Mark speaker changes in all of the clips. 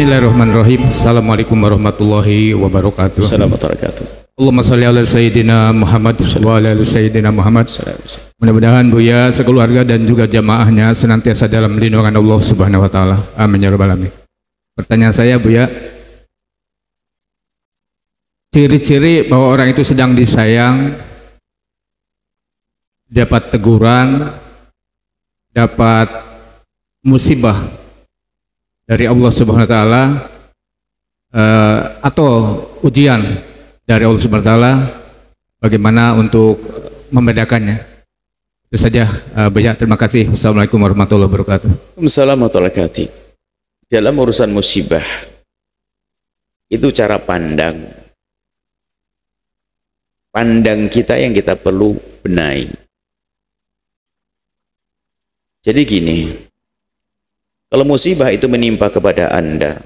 Speaker 1: Bismillahirrahmanirrahim. Assalamualaikum warahmatullahi wabarakatuh. Assalamualaikum Allahumma salli ala Sayyidina Muhammad wa ala Sayyidina Muhammad. Mudah-mudahan Buya, sekeluarga dan juga jamaahnya senantiasa dalam lindungan Allah Subhanahu wa taala. Amin ya rabbal alamin. Pertanyaan saya Buya, ciri-ciri bahwa orang itu sedang disayang dapat teguran dapat musibah dari Allah Subhanahu wa taala eh, atau ujian dari Allah Subhanahu wa taala bagaimana untuk membedakannya. Itu saja uh, eh, banyak terima kasih. Wassalamualaikum warahmatullahi wabarakatuh.
Speaker 2: Waalaikumsalam warahmatullahi wabarakatuh. Dalam urusan musibah itu cara pandang pandang kita yang kita perlu benahi. Jadi gini, kalau musibah itu menimpa kepada Anda.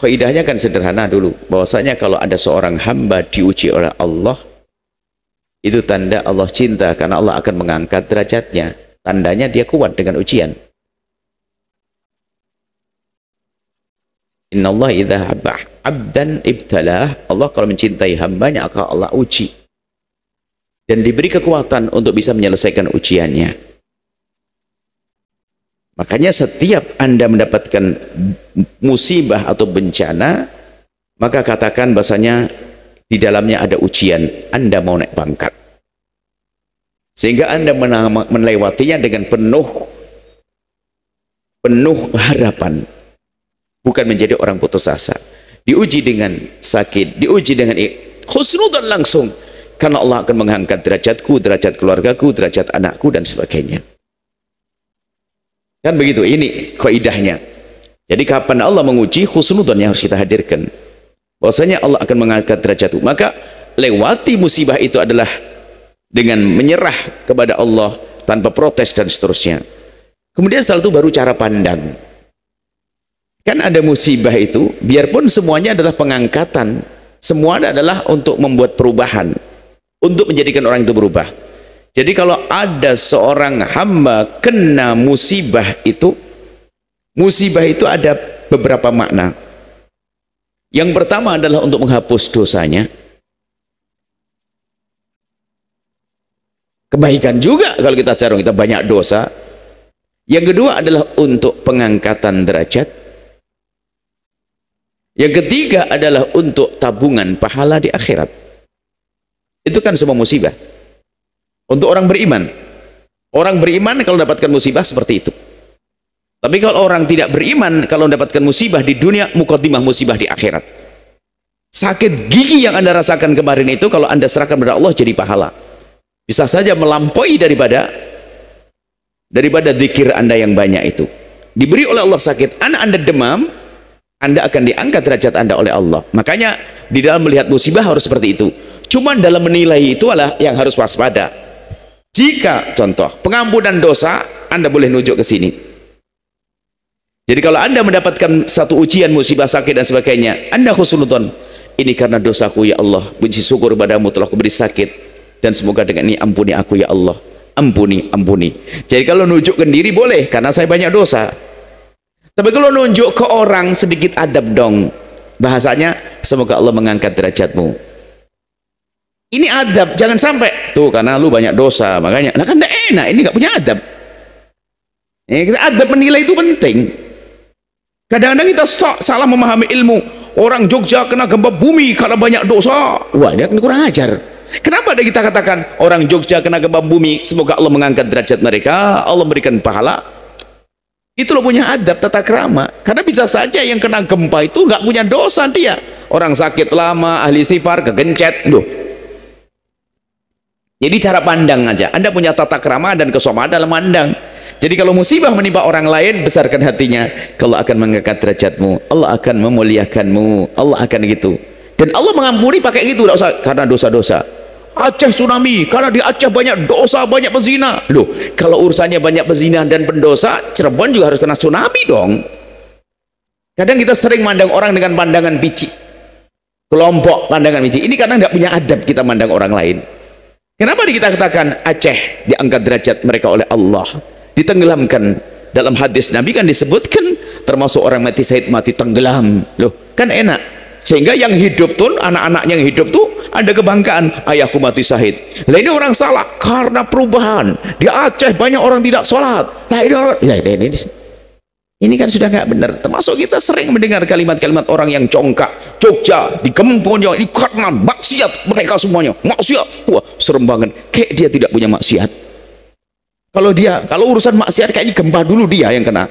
Speaker 2: Kaidahnya kan sederhana dulu, bahwasanya kalau ada seorang hamba diuji oleh Allah, itu tanda Allah cinta karena Allah akan mengangkat derajatnya. Tandanya dia kuat dengan ujian. Inna Allah idha abdan ibtalah. Allah kalau mencintai hambanya akan Allah uji dan diberi kekuatan untuk bisa menyelesaikan ujiannya. Makanya setiap Anda mendapatkan musibah atau bencana, maka katakan bahasanya di dalamnya ada ujian, Anda mau naik pangkat. Sehingga Anda melewatinya dengan penuh penuh harapan. Bukan menjadi orang putus asa. Diuji dengan sakit, diuji dengan khusnudan langsung karena Allah akan mengangkat derajatku, derajat keluargaku, derajat anakku dan sebagainya. Kan begitu, ini kaidahnya. Jadi kapan Allah menguji husnudzon yang harus kita hadirkan. Bahwasanya Allah akan mengangkat derajatku. Maka lewati musibah itu adalah dengan menyerah kepada Allah tanpa protes dan seterusnya. Kemudian setelah itu baru cara pandang. Kan ada musibah itu, biarpun semuanya adalah pengangkatan, semua adalah untuk membuat perubahan untuk menjadikan orang itu berubah jadi kalau ada seorang hamba kena musibah itu musibah itu ada beberapa makna yang pertama adalah untuk menghapus dosanya kebaikan juga kalau kita sarung kita banyak dosa yang kedua adalah untuk pengangkatan derajat yang ketiga adalah untuk tabungan pahala di akhirat. Itu kan semua musibah. Untuk orang beriman. Orang beriman kalau dapatkan musibah seperti itu. Tapi kalau orang tidak beriman, kalau mendapatkan musibah di dunia, mukadimah musibah di akhirat. Sakit gigi yang Anda rasakan kemarin itu, kalau Anda serahkan kepada Allah jadi pahala. Bisa saja melampaui daripada daripada zikir Anda yang banyak itu. Diberi oleh Allah sakit, anak Anda demam, Anda akan diangkat derajat Anda oleh Allah. Makanya di dalam melihat musibah harus seperti itu cuman dalam menilai itu itulah yang harus waspada jika contoh pengampunan dosa anda boleh nunjuk ke sini jadi kalau anda mendapatkan satu ujian musibah sakit dan sebagainya anda khusnudon ini karena dosaku ya Allah benci syukur padamu telah kuberi sakit dan semoga dengan ini ampuni aku ya Allah ampuni ampuni jadi kalau nunjuk ke diri boleh karena saya banyak dosa tapi kalau nunjuk ke orang sedikit adab dong bahasanya semoga Allah mengangkat derajatmu ini adab jangan sampai tuh karena lu banyak dosa makanya nah kan tidak enak ini nggak punya adab ini eh, kita adab menilai itu penting kadang-kadang kita sok salah memahami ilmu orang Jogja kena gempa bumi karena banyak dosa wah dia kurang ajar kenapa ada kita katakan orang Jogja kena gempa bumi semoga Allah mengangkat derajat mereka Allah berikan pahala itu loh punya adab, tata kerama. Karena bisa saja yang kena gempa itu nggak punya dosa dia. Orang sakit lama, ahli istighfar, kegencet. Loh. Jadi cara pandang aja. Anda punya tata kerama dan kesopan dalam pandang. Jadi kalau musibah menimpa orang lain, besarkan hatinya. Kalau akan mengangkat derajatmu, Allah akan memuliakanmu. Allah akan gitu. Dan Allah mengampuni pakai gitu, usah karena dosa-dosa. Aceh tsunami karena di Aceh banyak dosa banyak pezina loh kalau urusannya banyak pezina dan pendosa Cirebon juga harus kena tsunami dong kadang kita sering mandang orang dengan pandangan picik kelompok pandangan picik ini karena nggak punya adab kita mandang orang lain kenapa kita katakan Aceh diangkat derajat mereka oleh Allah ditenggelamkan dalam hadis Nabi kan disebutkan termasuk orang mati syahid mati tenggelam loh kan enak sehingga yang hidup tuh anak-anak yang hidup tuh ada kebanggaan ayahku mati syahid lah ini orang salah karena perubahan di Aceh banyak orang tidak sholat nah ini orang ini, ini, ini kan sudah nggak benar termasuk kita sering mendengar kalimat-kalimat orang yang congkak Jogja di Kemponjong di maksiat mereka semuanya maksiat wah serem banget kayak dia tidak punya maksiat kalau dia kalau urusan maksiat kayaknya gempa dulu dia yang kena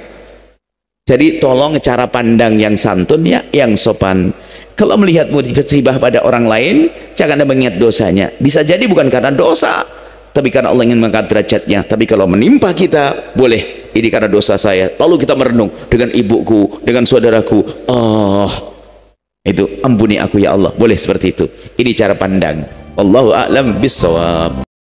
Speaker 2: jadi tolong cara pandang yang santun ya yang sopan kalau melihat musibah pada orang lain jangan mengingat dosanya bisa jadi bukan karena dosa tapi karena Allah ingin mengangkat derajatnya tapi kalau menimpa kita boleh ini karena dosa saya lalu kita merenung dengan ibuku dengan saudaraku oh itu ampuni aku ya Allah boleh seperti itu ini cara pandang Allahu a'lam bisawab